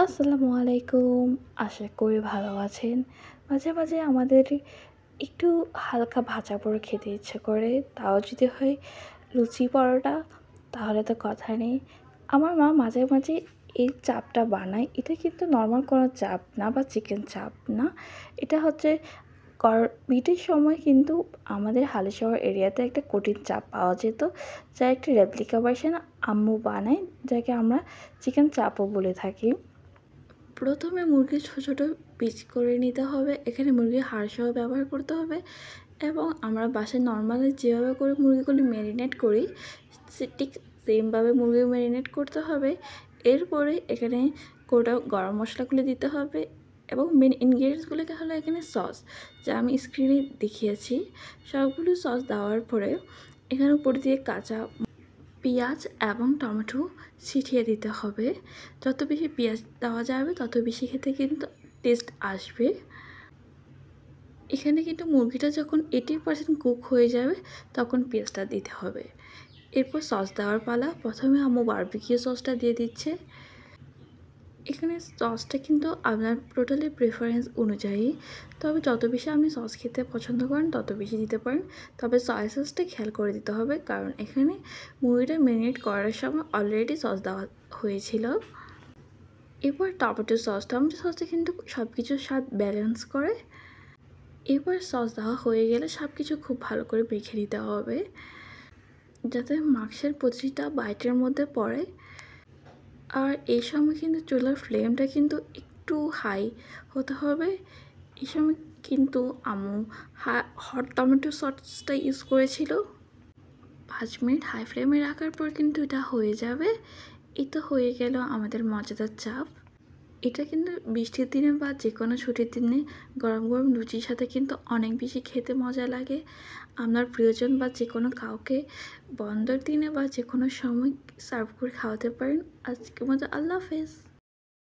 আসসালামু আলাইকুম আশা করি ভালো আছেন মাঝে মাঝে আমাদের একটু হালকা ভাজা পড়ে খেতে ইচ্ছে করে তাও যদি হয় লুচি পরোটা তাহলে তো কথা নেই আমার মা মাঝে মাঝে এই চাপটা বানায় এটা কিন্তু নর্মাল কোনো চাপ না বা চিকেন চাপ না এটা হচ্ছে বিটের সময় কিন্তু আমাদের হালিশহর এরিয়াতে একটা কঠিন চাপ পাওয়া যেত যা একটা রেপ্লিকা বাসেন আম্মু বানায় যাকে আমরা চিকেন চাপও বলে থাকি প্রথমে মুরগি ছোটো ছোটো পিচ করে নিতে হবে এখানে মুরগির হাড়সহ ব্যবহার করতে হবে এবং আমরা বাসায় নর্মালি যেভাবে করে মুরগিগুলি ম্যারিনেট করি ঠিক সেমভাবে মুরগি ম্যারিনেট করতে হবে এরপরে এখানে গোটা গরম মশলাগুলি দিতে হবে এবং মেন ইনগ্রিডিয়েন্টসগুলোকে হলো এখানে সস যা আমি স্ক্রিনে দেখিয়েছি সবগুলো সস দেওয়ার পরে এখানে উপর দিয়ে কাঁচা পেঁয়াজ এবং টমেটো ছিটিয়ে দিতে হবে যত বেশি পেঁয়াজ দেওয়া যাবে তত বেশি খেতে কিন্তু টেস্ট আসবে এখানে কিন্তু মুরগিটা যখন এইটি পার্সেন্ট কুক হয়ে যাবে তখন পেঁয়াজটা দিতে হবে এরপর সস দেওয়ার পালা প্রথমে আমার বারবিকিউ সসটা দিয়ে দিচ্ছে এখানে সসটা কিন্তু আপনার টোটালি প্রেফারেন্স অনুযায়ী তবে যত বেশি আপনি সস খেতে পছন্দ করেন তত বেশি দিতে পারেন তবে সয়া সসটা খেয়াল করে দিতে হবে কারণ এখানে মুড়িটা মেরিনেট করার সময় অলরেডি সস দেওয়া হয়েছিল এবার টমেটো সস টমেটো সসটা কিন্তু সব কিছুর স্বাদ ব্যালেন্স করে এবার সস দেওয়া হয়ে গেলে সব কিছু খুব ভালো করে মেখে নিতে হবে যাতে মাংসের প্রতিটা বাইটের মধ্যে পড়ে আর এই সময় কিন্তু চুলার ফ্লেমটা কিন্তু একটু হাই হতে হবে এই সময় কিন্তু আমু হট টমেটো সসটা ইউজ করেছিল পাঁচ মিনিট হাই ফ্লেমে রাখার পর কিন্তু এটা হয়ে যাবে এই তো হয়ে গেল আমাদের মজাদার চাপ এটা কিন্তু বৃষ্টির দিনে বা যে কোনো ছুটির দিনে গরম গরম লুচির সাথে কিন্তু অনেক বেশি খেতে মজা লাগে আপনার প্রিয়জন বা যে কোনো কাউকে বন্ধর দিনে বা যে কোনো সময় সার্ভ করে খাওয়াতে পারেন আজকের মতো আল্লাহ হাফেজ